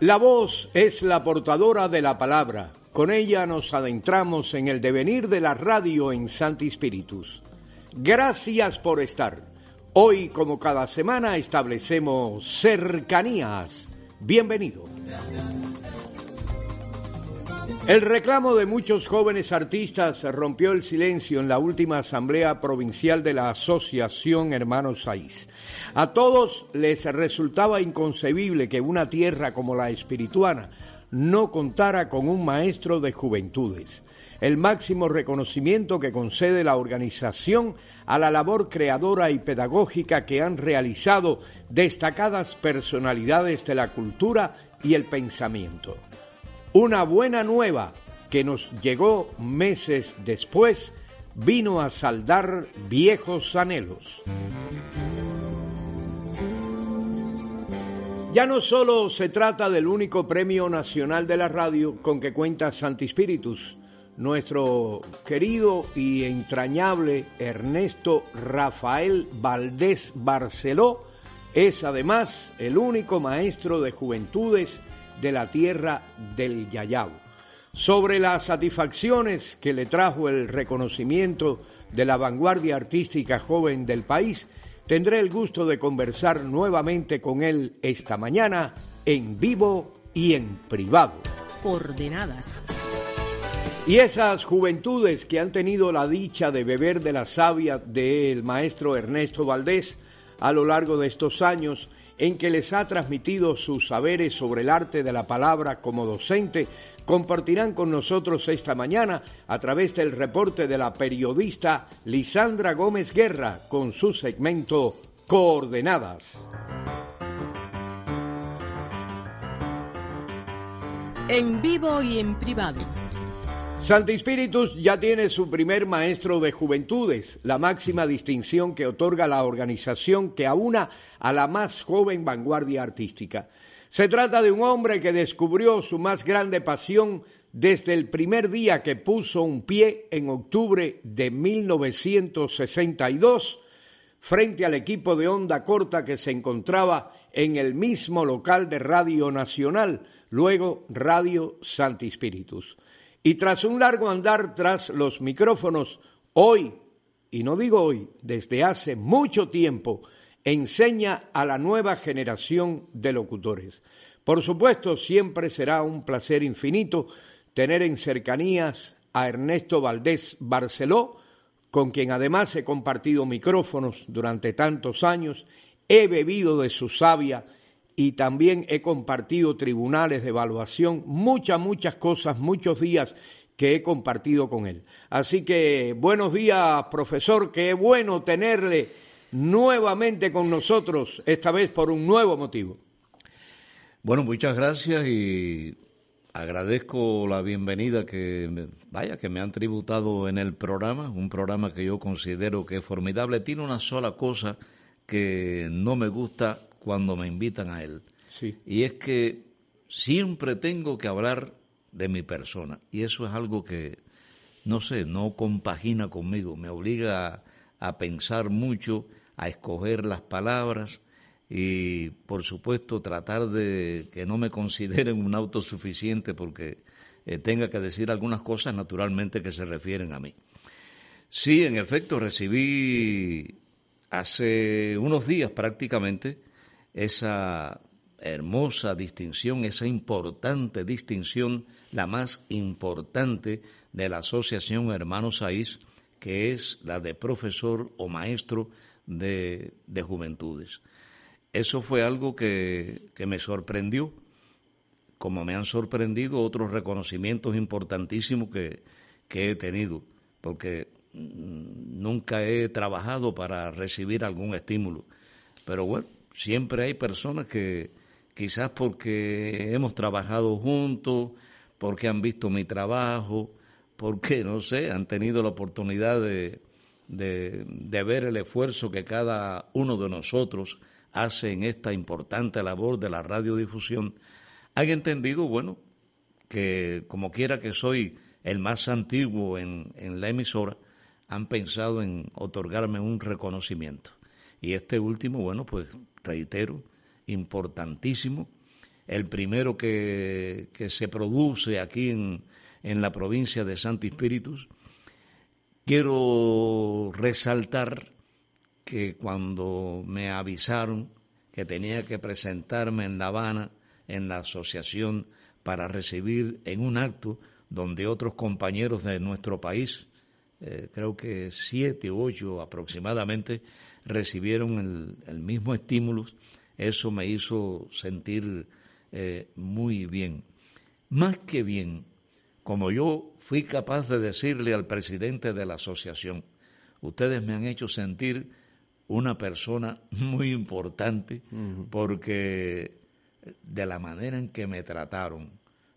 La voz es la portadora de la palabra. Con ella nos adentramos en el devenir de la radio en Santi Spiritus. Gracias por estar. Hoy, como cada semana, establecemos cercanías. Bienvenido. El reclamo de muchos jóvenes artistas rompió el silencio en la última asamblea provincial de la Asociación Hermanos Saiz. A todos les resultaba inconcebible que una tierra como la espirituana no contara con un maestro de juventudes, el máximo reconocimiento que concede la organización a la labor creadora y pedagógica que han realizado destacadas personalidades de la cultura y el pensamiento. Una buena nueva que nos llegó meses después vino a saldar viejos anhelos. Ya no solo se trata del único premio nacional de la radio con que cuenta Santi Spiritus, nuestro querido y entrañable Ernesto Rafael Valdés Barceló es además el único maestro de juventudes de la tierra del Yayao... sobre las satisfacciones que le trajo el reconocimiento de la vanguardia artística joven del país, tendré el gusto de conversar nuevamente con él esta mañana en vivo y en privado. Coordenadas. Y esas juventudes que han tenido la dicha de beber de la savia del maestro Ernesto Valdés a lo largo de estos años en que les ha transmitido sus saberes sobre el arte de la palabra como docente, compartirán con nosotros esta mañana a través del reporte de la periodista Lisandra Gómez Guerra con su segmento Coordenadas. En vivo y en privado. Santi ya tiene su primer maestro de juventudes, la máxima distinción que otorga la organización que aúna a la más joven vanguardia artística. Se trata de un hombre que descubrió su más grande pasión desde el primer día que puso un pie en octubre de 1962 frente al equipo de onda corta que se encontraba en el mismo local de Radio Nacional, luego Radio Santi y tras un largo andar tras los micrófonos, hoy, y no digo hoy, desde hace mucho tiempo, enseña a la nueva generación de locutores. Por supuesto, siempre será un placer infinito tener en cercanías a Ernesto Valdés Barceló, con quien además he compartido micrófonos durante tantos años, he bebido de su savia y también he compartido tribunales de evaluación, muchas, muchas cosas, muchos días que he compartido con él. Así que buenos días, profesor, que es bueno tenerle nuevamente con nosotros, esta vez por un nuevo motivo. Bueno, muchas gracias y agradezco la bienvenida que vaya que me han tributado en el programa, un programa que yo considero que es formidable. Tiene una sola cosa que no me gusta cuando me invitan a él. Y es que siempre tengo que hablar de mi persona. Y eso es algo que, no sé, no compagina conmigo. Me obliga a, pensar mucho, a escoger las palabras y, por supuesto, tratar de que no me consideren un autosuficiente porque eh, tenga que decir algunas cosas naturalmente que se refieren a mí. Sí, en efecto, recibí hace unos días prácticamente esa hermosa distinción, esa importante distinción, la más importante de la Asociación Hermanos Saiz, que es la de profesor o maestro de, juventudes. Eso fue algo que, me sorprendió, como me han sorprendido otros reconocimientos importantísimos que, que he tenido, porque mm, nunca he trabajado para recibir algún estímulo. Pero bueno, Siempre hay personas que quizás porque hemos trabajado juntos, porque han visto mi trabajo, porque, no sé, han tenido la oportunidad de, ver el esfuerzo que cada uno de nosotros hace en esta importante labor de la radiodifusión, han entendido, bueno, que como quiera que soy el más antiguo en, en la emisora, han pensado en otorgarme un reconocimiento. Y este último, bueno, pues reitero, importantísimo. El primero que, se produce aquí en, la provincia de Santi Espíritus. Quiero resaltar que cuando me avisaron que tenía que presentarme en La Habana, en la asociación, para recibir en un acto donde otros compañeros de nuestro país, eh, creo que siete u ocho aproximadamente, recibieron el, el mismo estímulo, eso me hizo sentir eh, muy bien. Más que bien, como yo fui capaz de decirle al presidente de la asociación, ustedes me han hecho sentir una persona muy importante porque de la manera en que me trataron,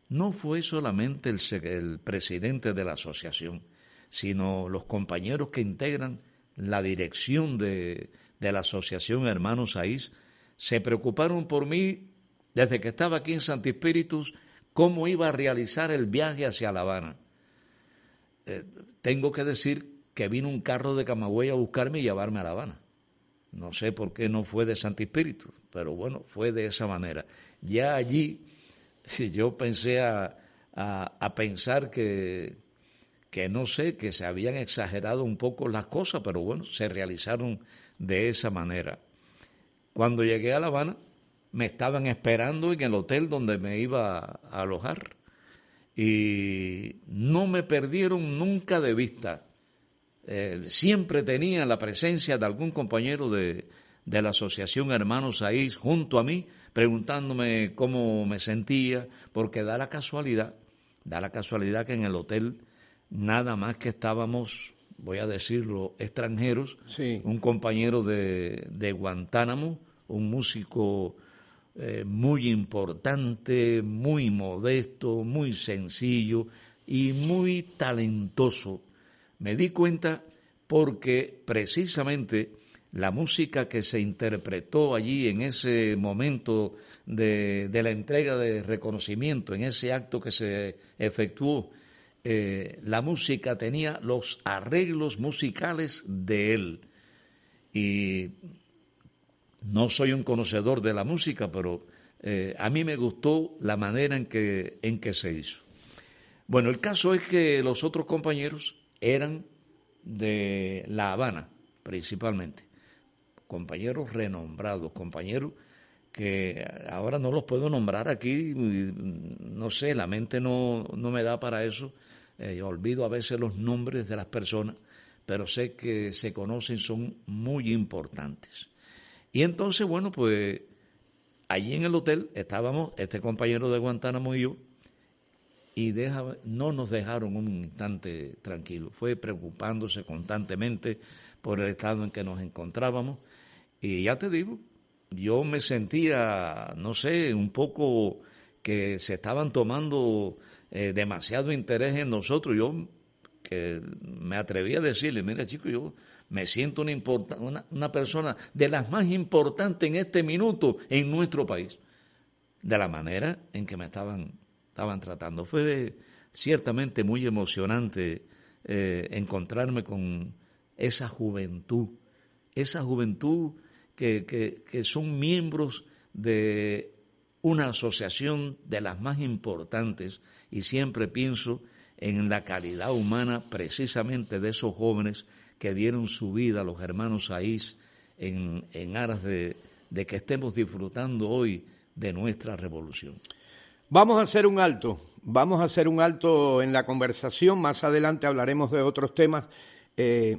no fue solamente el, el presidente de la asociación, sino los compañeros que integran la dirección de, la Asociación Hermanos Saiz se preocuparon por mí desde que estaba aquí en Santi Espíritus, cómo iba a realizar el viaje hacia La Habana. Eh, tengo que decir que vino un carro de Camagüey a buscarme y llevarme a La Habana. No sé por qué no fue de Santi Espíritus, pero bueno, fue de esa manera. Ya allí yo pensé a pensar que, que no sé, que se habían exagerado un poco las cosas, pero bueno, se realizaron de esa manera. Cuando llegué a La Habana, me estaban esperando en el hotel donde me iba a alojar y no me perdieron nunca de vista. Eh, siempre tenía la presencia de algún compañero de, de la Asociación Hermanos Ahí junto a mí, preguntándome cómo me sentía, porque da la casualidad, da la casualidad que en el hotel nada más que estábamos, voy a decirlo, extranjeros, un compañero de, Guantánamo, un músico eh, muy importante, muy modesto, muy sencillo y muy talentoso. Me di cuenta porque precisamente la música que se interpretó allí en ese momento de, de la entrega de reconocimiento, en ese acto que se efectuó, eh, la música tenía los arreglos musicales de él. Y no soy un conocedor de la música, pero eh, a mí me gustó la manera en que, en que se hizo. Bueno, el caso es que los otros compañeros eran de La Habana, principalmente. Compañeros renombrados, compañeros que ahora no los puedo nombrar aquí, mm, no sé, la mente no, no me da para eso, eh, olvido a veces los nombres de las personas, pero sé que se conocen, son muy importantes. Y entonces, bueno, pues allí en el hotel estábamos, este compañero de Guantánamo y yo, y no nos dejaron un instante tranquilo. Fue preocupándose constantemente por el estado en que nos encontrábamos. Y ya te digo, yo me sentía, no sé, un poco que se estaban tomando eh, demasiado interés en nosotros. Yo que me atreví a decirle, mira chico, yo me siento una, una, una persona de las más importantes en este minuto en nuestro país, de la manera en que me estaban, estaban tratando. Fue ciertamente muy emocionante eh, encontrarme con esa juventud, esa juventud que son miembros de una asociación de las más importantes y siempre pienso en la calidad humana precisamente de esos jóvenes que dieron su vida a los hermanos Saiz en, en aras de, que estemos disfrutando hoy de nuestra revolución. Vamos a hacer un alto, vamos a hacer un alto en la conversación, más adelante hablaremos de otros temas, eh,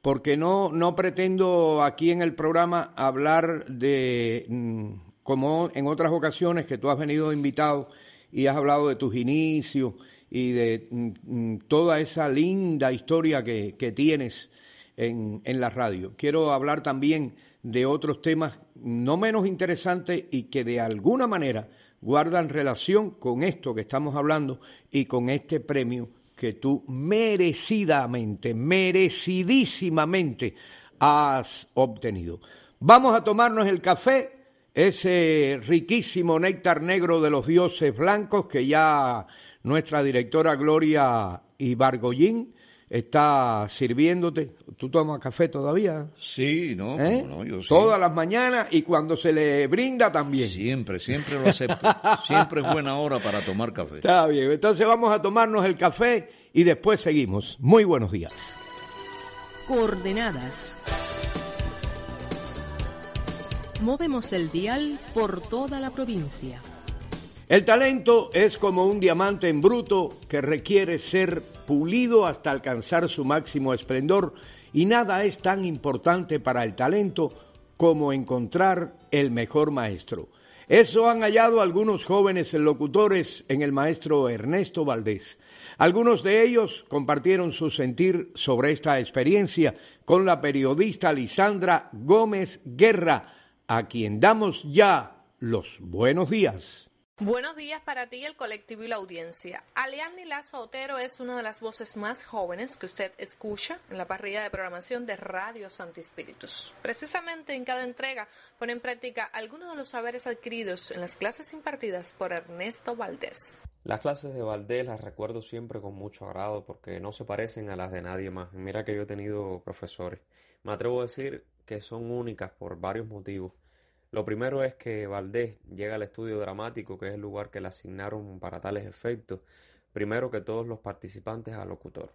porque no, no pretendo aquí en el programa hablar de... Mm, como en otras ocasiones que tú has venido invitado y has hablado de tus inicios y de mm, mm, toda esa linda historia que, que tienes en, en, la radio. Quiero hablar también de otros temas no menos interesantes y que de alguna manera guardan relación con esto que estamos hablando y con este premio que tú merecidamente, merecidísimamente has obtenido. Vamos a tomarnos el café ese riquísimo néctar negro de los dioses blancos que ya nuestra directora Gloria Ibargollín está sirviéndote. ¿Tú tomas café todavía? Sí, no, ¿Eh? yo Todas las mañanas y cuando se le brinda también. Siempre, siempre lo acepto. siempre es buena hora para tomar café. Está bien, entonces vamos a tomarnos el café y después seguimos. Muy buenos días. Coordenadas. Movemos el dial por toda la provincia. El talento es como un diamante en bruto que requiere ser pulido hasta alcanzar su máximo esplendor y nada es tan importante para el talento como encontrar el mejor maestro. Eso han hallado algunos jóvenes locutores en el maestro Ernesto Valdés. Algunos de ellos compartieron su sentir sobre esta experiencia con la periodista Lisandra Gómez Guerra, a quien damos ya los buenos días. Buenos días para ti, el colectivo y la audiencia. Alianni Lazo Otero es una de las voces más jóvenes que usted escucha en la parrilla de programación de Radio Santi Espíritus. Precisamente en cada entrega pone en práctica algunos de los saberes adquiridos en las clases impartidas por Ernesto Valdés. Las clases de Valdés las recuerdo siempre con mucho agrado porque no se parecen a las de nadie más. Mira que yo he tenido profesores. Me atrevo a decir que son únicas por varios motivos. Lo primero es que Valdés llega al estudio dramático, que es el lugar que le asignaron para tales efectos, primero que todos los participantes al locutor.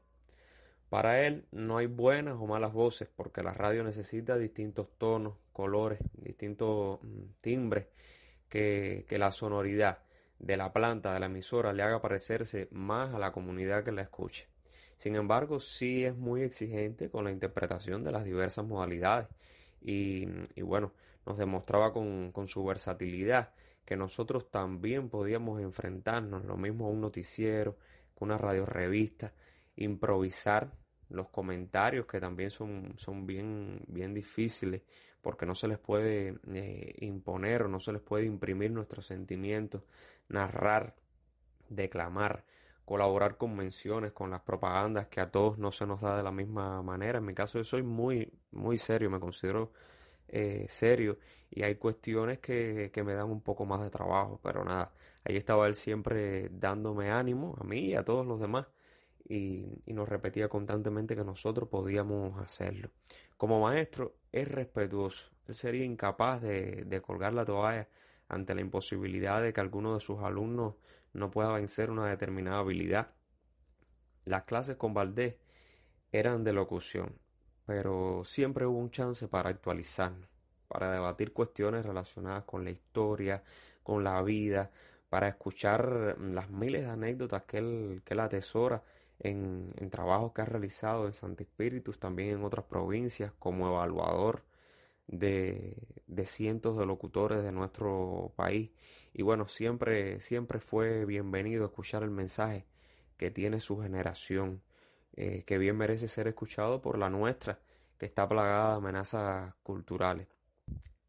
Para él no hay buenas o malas voces, porque la radio necesita distintos tonos, colores, distintos mm, timbres, que, que la sonoridad de la planta, de la emisora, le haga parecerse más a la comunidad que la escuche. Sin embargo, sí es muy exigente con la interpretación de las diversas modalidades. Y, y bueno, nos demostraba con, su versatilidad que nosotros también podíamos enfrentarnos lo mismo a un noticiero, con una radio revista, improvisar los comentarios que también son, bien, bien difíciles porque no se les puede eh, imponer o no se les puede imprimir nuestros sentimientos, narrar, declamar colaborar con menciones, con las propagandas que a todos no se nos da de la misma manera. En mi caso yo soy muy, muy serio, me considero eh, serio y hay cuestiones que, me dan un poco más de trabajo, pero nada, ahí estaba él siempre dándome ánimo a mí y a todos los demás y, y nos repetía constantemente que nosotros podíamos hacerlo. Como maestro es respetuoso, él sería incapaz de, de colgar la toalla ante la imposibilidad de que alguno de sus alumnos no pueda vencer una determinada habilidad. Las clases con Valdés eran de locución, pero siempre hubo un chance para actualizarnos, para debatir cuestiones relacionadas con la historia, con la vida, para escuchar las miles de anécdotas que él, que atesora en, en, trabajos que ha realizado en Santo Espíritu, también en otras provincias, como evaluador de, de cientos de locutores de nuestro país y bueno, siempre, siempre fue bienvenido escuchar el mensaje que tiene su generación, eh, que bien merece ser escuchado por la nuestra, que está plagada de amenazas culturales.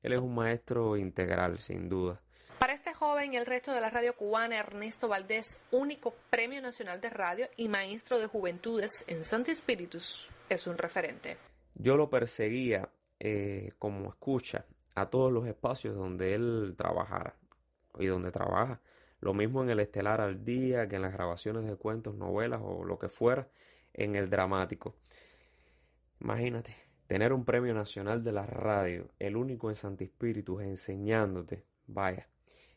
Él es un maestro integral, sin duda. Para este joven y el resto de la radio cubana, Ernesto Valdés, único Premio Nacional de Radio y Maestro de Juventudes en Santi Espíritus es un referente. Yo lo perseguía eh, como escucha a todos los espacios donde él trabajara y donde trabaja. Lo mismo en el estelar al día, que en las grabaciones de cuentos, novelas o lo que fuera, en el dramático. Imagínate, tener un premio nacional de la radio, el único en Santi Espíritus, enseñándote, vaya,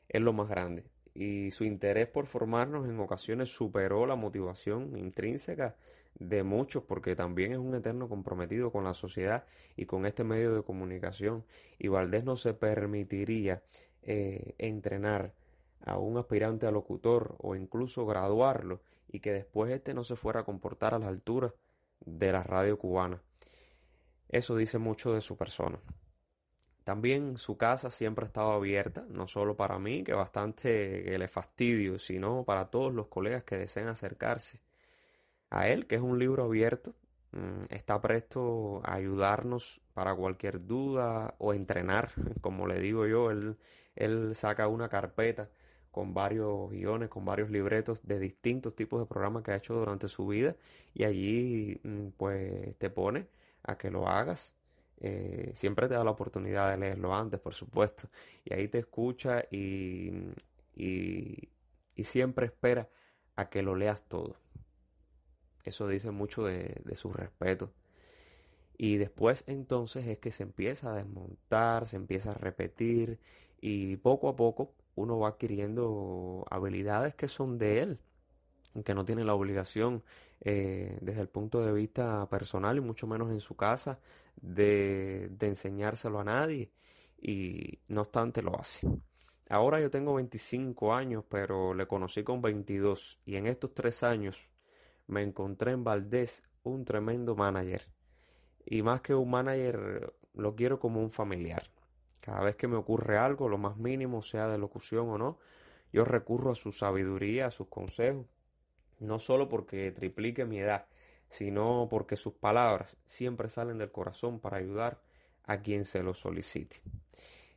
es lo más grande. Y su interés por formarnos en ocasiones superó la motivación intrínseca de muchos, porque también es un eterno comprometido con la sociedad y con este medio de comunicación. Y Valdés no se permitiría eh, entrenar a un aspirante a locutor o incluso graduarlo y que después este no se fuera a comportar a la altura de la radio cubana. Eso dice mucho de su persona. También su casa siempre ha estado abierta, no solo para mí, que bastante le fastidio, sino para todos los colegas que deseen acercarse a él, que es un libro abierto Mm, está presto a ayudarnos para cualquier duda o entrenar, como le digo yo, él, saca una carpeta con varios guiones, con varios libretos de distintos tipos de programas que ha hecho durante su vida y allí mm, pues te pone a que lo hagas. Eh, siempre te da la oportunidad de leerlo antes, por supuesto, y ahí te escucha y, y siempre espera a que lo leas todo. Eso dice mucho de, su respeto. Y después entonces es que se empieza a desmontar, se empieza a repetir y poco a poco uno va adquiriendo habilidades que son de él, que no tiene la obligación eh, desde el punto de vista personal y mucho menos en su casa de, de enseñárselo a nadie y no obstante lo hace. Ahora yo tengo 25 años, pero le conocí con 22 y en estos tres años me encontré en Valdés un tremendo manager. Y más que un manager, lo quiero como un familiar. Cada vez que me ocurre algo, lo más mínimo, sea de locución o no, yo recurro a su sabiduría, a sus consejos, no solo porque triplique mi edad, sino porque sus palabras siempre salen del corazón para ayudar a quien se lo solicite.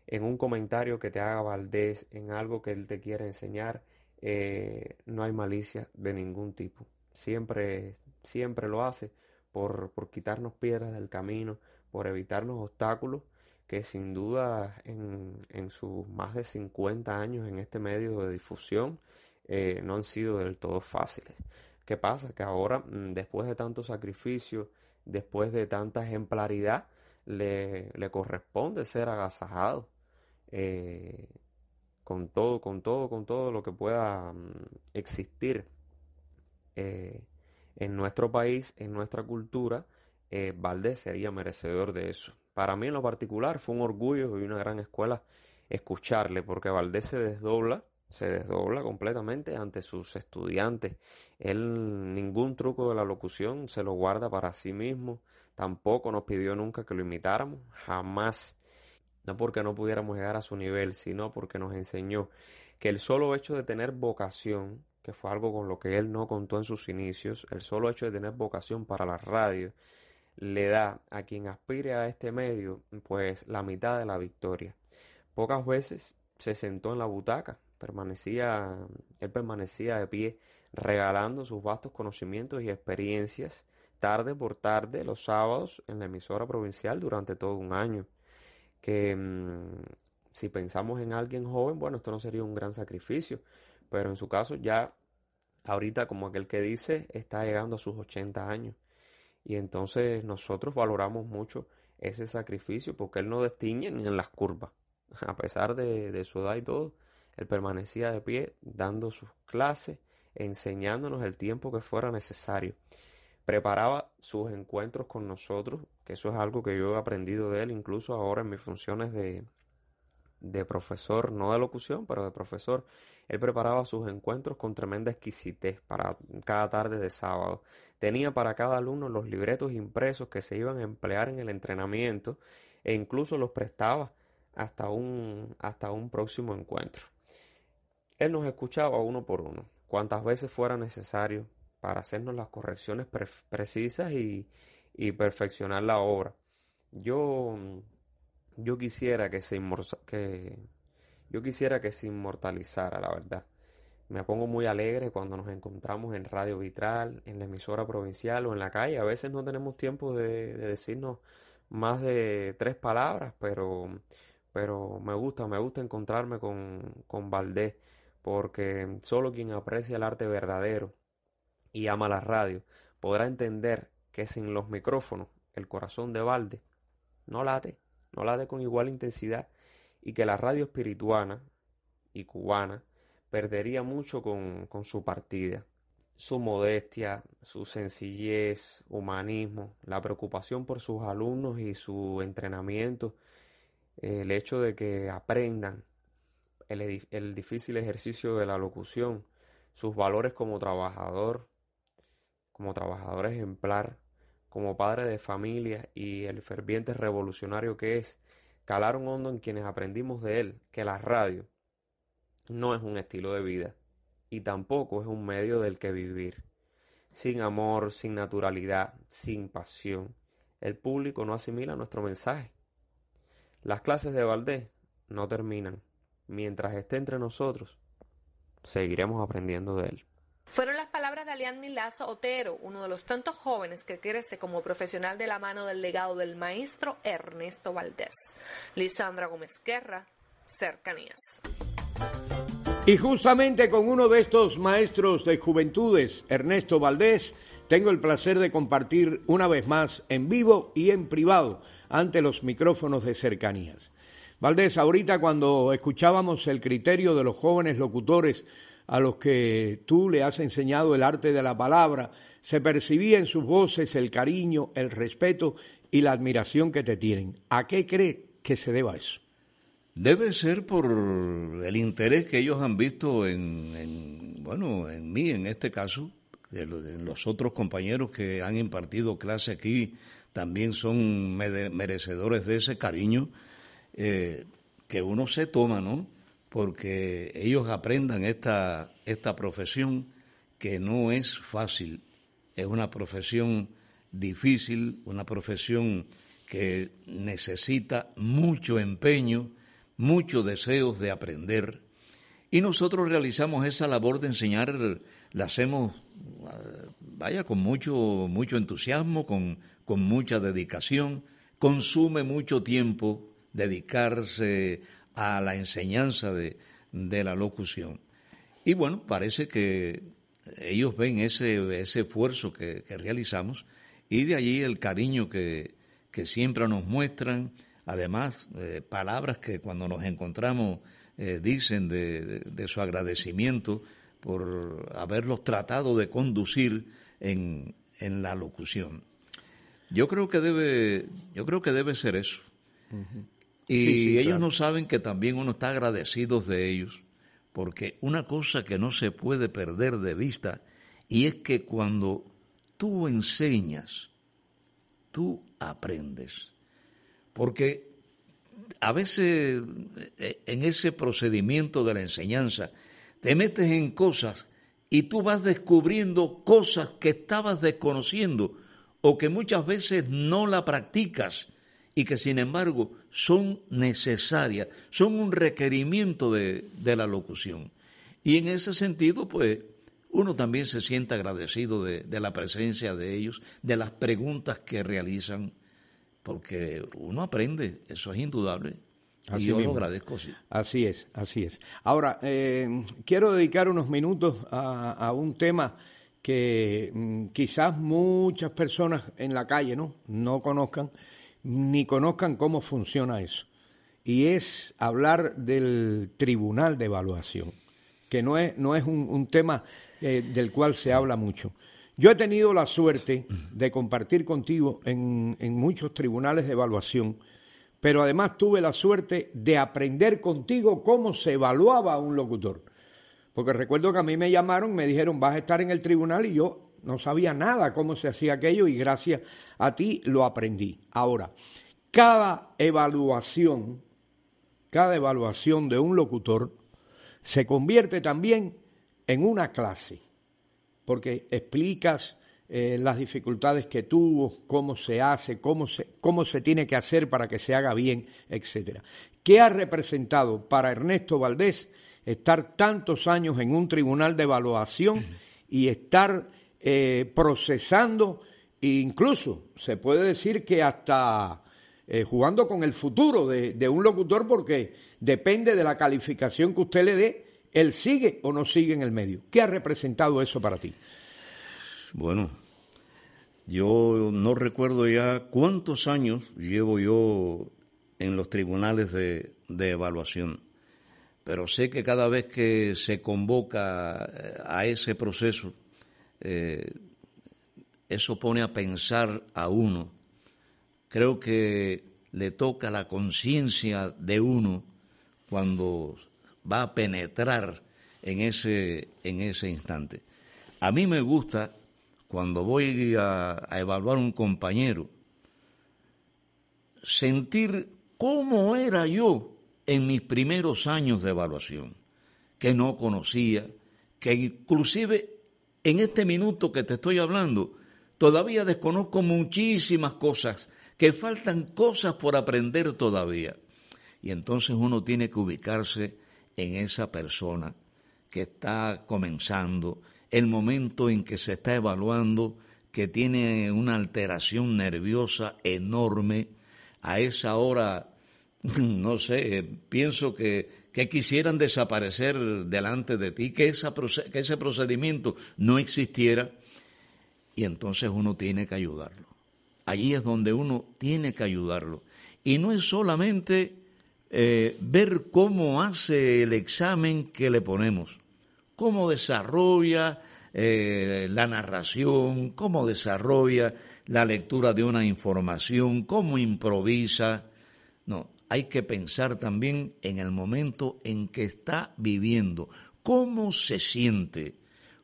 En un comentario que te haga Valdés, en algo que él te quiere enseñar, eh, no hay malicia de ningún tipo siempre, siempre lo hace por, por quitarnos piedras del camino, por evitarnos obstáculos que sin duda en, en, sus más de 50 años en este medio de difusión eh, no han sido del todo fáciles. ¿Qué pasa? Que ahora, mm, después de tanto sacrificio, después de tanta ejemplaridad, le, corresponde ser agasajado eh, con todo, con todo, con todo lo que pueda mm, existir eh, en nuestro país, en nuestra cultura, eh, Valdés sería merecedor de eso. Para mí en lo particular fue un orgullo y una gran escuela escucharle, porque Valdés se desdobla, se desdobla completamente ante sus estudiantes. Él ningún truco de la locución se lo guarda para sí mismo, tampoco nos pidió nunca que lo imitáramos, jamás. No porque no pudiéramos llegar a su nivel, sino porque nos enseñó que el solo hecho de tener vocación, que fue algo con lo que él no contó en sus inicios, el solo hecho de tener vocación para la radio le da a quien aspire a este medio pues la mitad de la victoria. Pocas veces se sentó en la butaca, permanecía, él permanecía de pie regalando sus vastos conocimientos y experiencias tarde por tarde los sábados en la emisora provincial durante todo un año. Que mm, si pensamos en alguien joven, bueno, esto no sería un gran sacrificio, pero en su caso ya ahorita como aquel que dice está llegando a sus 80 años y entonces nosotros valoramos mucho ese sacrificio porque él no destiñe ni en las curvas a pesar de, de su edad y todo él permanecía de pie dando sus clases enseñándonos el tiempo que fuera necesario preparaba sus encuentros con nosotros que eso es algo que yo he aprendido de él incluso ahora en mis funciones de, de profesor, no de locución, pero de profesor, él preparaba sus encuentros con tremenda exquisitez para cada tarde de sábado. Tenía para cada alumno los libretos impresos que se iban a emplear en el entrenamiento e incluso los prestaba hasta un, hasta un próximo encuentro. Él nos escuchaba uno por uno, cuantas veces fuera necesario para hacernos las correcciones precisas y perfeccionar la obra. Yo yo quisiera que se yo quisiera que se inmortalizara, la verdad. Me pongo muy alegre cuando nos encontramos en Radio Vitral, en la emisora provincial o en la calle. A veces no tenemos tiempo de, decirnos más de tres palabras, pero, pero me gusta, me gusta encontrarme con, con Valdés, porque solo quien aprecia el arte verdadero y ama la radio podrá entender que sin los micrófonos el corazón de Valdés no late no la de con igual intensidad y que la radio espirituana y cubana perdería mucho con, su partida. Su modestia, su sencillez, humanismo, la preocupación por sus alumnos y su entrenamiento, el hecho de que aprendan el difícil ejercicio de la locución, sus valores como trabajador, como trabajador ejemplar, como padre de familia y el ferviente revolucionario que es, calaron hondo en quienes aprendimos de él que la radio no es un estilo de vida y tampoco es un medio del que vivir. Sin amor, sin naturalidad, sin pasión, el público no asimila nuestro mensaje. Las clases de Valdés no terminan. Mientras esté entre nosotros, seguiremos aprendiendo de él. Fueron las palabras de alián milazo Otero, uno de los tantos jóvenes que crece como profesional de la mano del legado del maestro Ernesto Valdés. Lisandra Gómez Guerra, Cercanías. Y justamente con uno de estos maestros de juventudes, Ernesto Valdés, tengo el placer de compartir una vez más en vivo y en privado ante los micrófonos de cercanías. Valdés, ahorita cuando escuchábamos el criterio de los jóvenes locutores a los que tú le has enseñado el arte de la palabra, se percibía en sus voces el cariño, el respeto y la admiración que te tienen. ¿A qué cree que se deba eso? Debe ser por el interés que ellos han visto en, bueno, en mí en este caso, en los otros compañeros que han impartido clase aquí también son merecedores de ese cariño eh, que uno se toma, ¿no? porque ellos aprendan esta, esta profesión que no es fácil, es una profesión difícil, una profesión que necesita mucho empeño, muchos deseos de aprender. Y nosotros realizamos esa labor de enseñar, la hacemos, ah, vaya, con mucho, mucho entusiasmo, con, con mucha dedicación, consume mucho tiempo dedicarse a la enseñanza de, de la locución. Y bueno, parece que ellos ven ese, ese esfuerzo que, realizamos y de allí el cariño que, siempre nos muestran, además eh, palabras que cuando nos encontramos eh, dicen de, de, su agradecimiento por haberlos tratado de conducir en, en, la locución. Yo creo que debe, yo creo que debe ser eso. Y ellos no saben que también uno está agradecido de ellos, porque una cosa que no se puede perder de vista, y es que cuando tú enseñas, tú aprendes. Porque a veces eh, en ese procedimiento de la enseñanza te metes en cosas y tú vas descubriendo cosas que estabas desconociendo o que muchas veces no la practicas y que sin embargo son necesarias, son un requerimiento de, la locución. Y en ese sentido, pues, uno también se siente agradecido de, la presencia de ellos, de las preguntas que realizan, porque uno aprende, eso es indudable. y yo lo agradezco, Así es, así es. Ahora, eh, quiero dedicar unos minutos a, un tema que mm, quizás muchas personas en la calle no, no conozcan, ni conozcan cómo funciona eso. Y es hablar del tribunal de evaluación, que no es, no es un, tema eh, del cual se habla mucho. Yo he tenido la suerte de compartir contigo en, en muchos tribunales de evaluación, pero además tuve la suerte de aprender contigo cómo se evaluaba a un locutor. Porque recuerdo que a mí me llamaron, me dijeron, vas a estar en el tribunal y yo no sabía nada cómo se hacía aquello y gracias a ti lo aprendí. Ahora, cada evaluación, cada evaluación de un locutor se convierte también en una clase, porque explicas eh, las dificultades que tuvo, cómo se hace, cómo se, cómo se tiene que hacer para que se haga bien, etcétera. ¿Qué ha representado para Ernesto Valdés estar tantos años en un tribunal de evaluación y estar eh, procesando e incluso se puede decir que hasta eh, jugando con el futuro de, un locutor porque depende de la calificación que usted le dé, él sigue o no sigue en el medio. ¿Qué ha representado eso para ti? Bueno, yo no recuerdo ya cuántos años llevo yo en los tribunales de, de evaluación, pero sé que cada vez que se convoca eh, a ese proceso, eh, eso pone a pensar a uno. Creo que le toca la conciencia de uno cuando va a penetrar en ese, en ese instante. A mí me gusta cuando voy a, a evaluar un compañero, sentir cómo era yo en mis primeros años de evaluación, que no conocía, que inclusive en este minuto que te estoy hablando, todavía desconozco muchísimas cosas, que faltan cosas por aprender todavía. Y entonces uno tiene que ubicarse en esa persona que está comenzando, el momento en que se está evaluando, que tiene una alteración nerviosa enorme, a esa hora, no sé, pienso que, que quisieran desaparecer delante de ti, que, que ese procedimiento no existiera, y entonces uno tiene que ayudarlo. Allí es donde uno tiene que ayudarlo. Y no es solamente eh, ver cómo hace el examen que le ponemos, cómo desarrolla eh, la narración, cómo desarrolla la lectura de una información, cómo improvisa. No, hay que pensar también en el momento en que está viviendo, cómo se siente,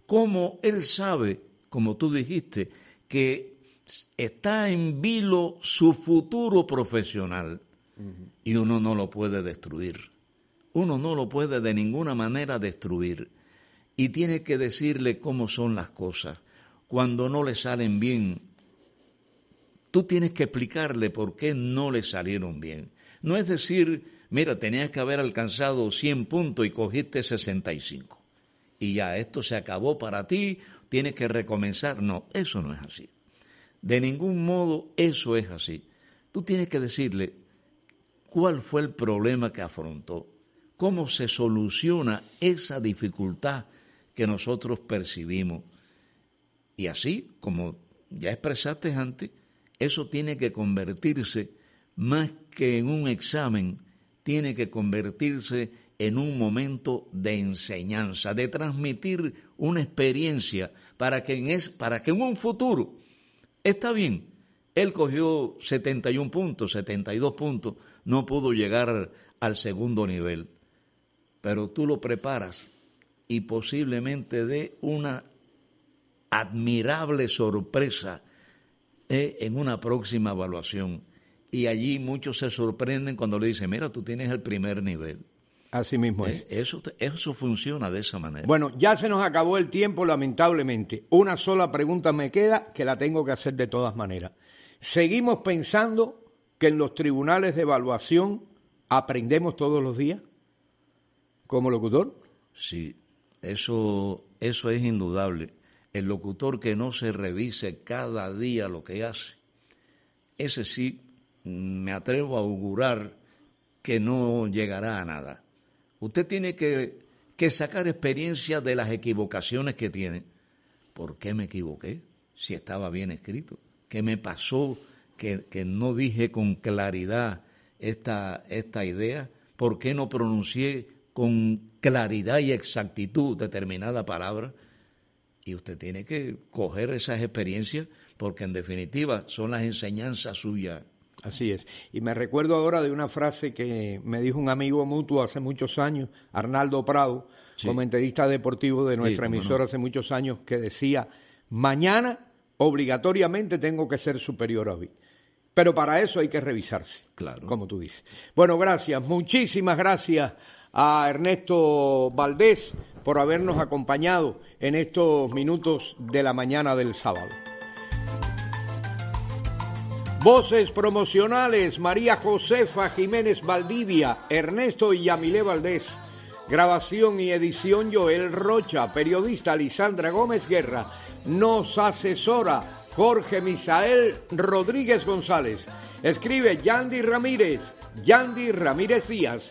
cómo él sabe, como tú dijiste, que está en vilo su futuro profesional y uno no lo puede destruir. Uno no lo puede de ninguna manera destruir y tiene que decirle cómo son las cosas. Cuando no le salen bien, tú tienes que explicarle por qué no le salieron bien. No es decir, mira, tenías que haber alcanzado 100 puntos y cogiste 65. Y ya esto se acabó para ti, tienes que recomenzar. No, eso no es así. De ningún modo eso es así. Tú tienes que decirle cuál fue el problema que afrontó, cómo se soluciona esa dificultad que nosotros percibimos. Y así, como ya expresaste antes, eso tiene que convertirse más que en un examen tiene que convertirse en un momento de enseñanza, de transmitir una experiencia para que en, es, para que en un futuro, está bien, él cogió 71 puntos, 72 puntos, no pudo llegar al segundo nivel, pero tú lo preparas y posiblemente dé una admirable sorpresa eh, en una próxima evaluación. Y allí muchos se sorprenden cuando le dicen, mira, tú tienes el primer nivel. Así mismo es. Eh, eso, eso funciona de esa manera. Bueno, ya se nos acabó el tiempo, lamentablemente. Una sola pregunta me queda que la tengo que hacer de todas maneras. ¿Seguimos pensando que en los tribunales de evaluación aprendemos todos los días como locutor? Sí, eso, eso es indudable. El locutor que no se revise cada día lo que hace, ese sí me atrevo a augurar que no llegará a nada. Usted tiene que, sacar experiencia de las equivocaciones que tiene. ¿Por qué me equivoqué? Si estaba bien escrito. ¿Qué me pasó que, no dije con claridad esta, esta idea? ¿Por qué no pronuncié con claridad y exactitud determinada palabra? Y usted tiene que coger esas experiencias porque en definitiva son las enseñanzas suyas Así es. Y me recuerdo ahora de una frase que me dijo un amigo mutuo hace muchos años, Arnaldo Prado, comentarista deportivo de nuestra emisora hace muchos años, que decía, mañana obligatoriamente tengo que ser superior a hoy. Pero para eso hay que revisarse, claro. como tú dices. Bueno, gracias. Muchísimas gracias a Ernesto Valdés por habernos acompañado en estos minutos de la mañana del sábado. Voces promocionales, María Josefa Jiménez Valdivia, Ernesto y Yamile Valdés. Grabación y edición Joel Rocha, periodista Lisandra Gómez Guerra. Nos asesora Jorge Misael Rodríguez González. Escribe Yandy Ramírez, Yandy Ramírez Díaz.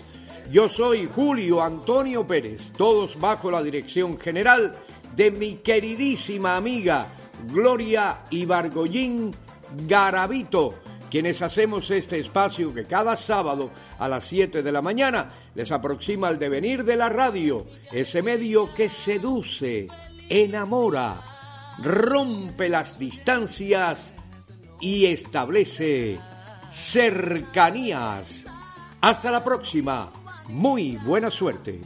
Yo soy Julio Antonio Pérez, todos bajo la dirección general de mi queridísima amiga Gloria Ibargollín Garabito, quienes hacemos este espacio que cada sábado a las 7 de la mañana les aproxima al devenir de la radio, ese medio que seduce, enamora, rompe las distancias y establece cercanías. Hasta la próxima. Muy buena suerte.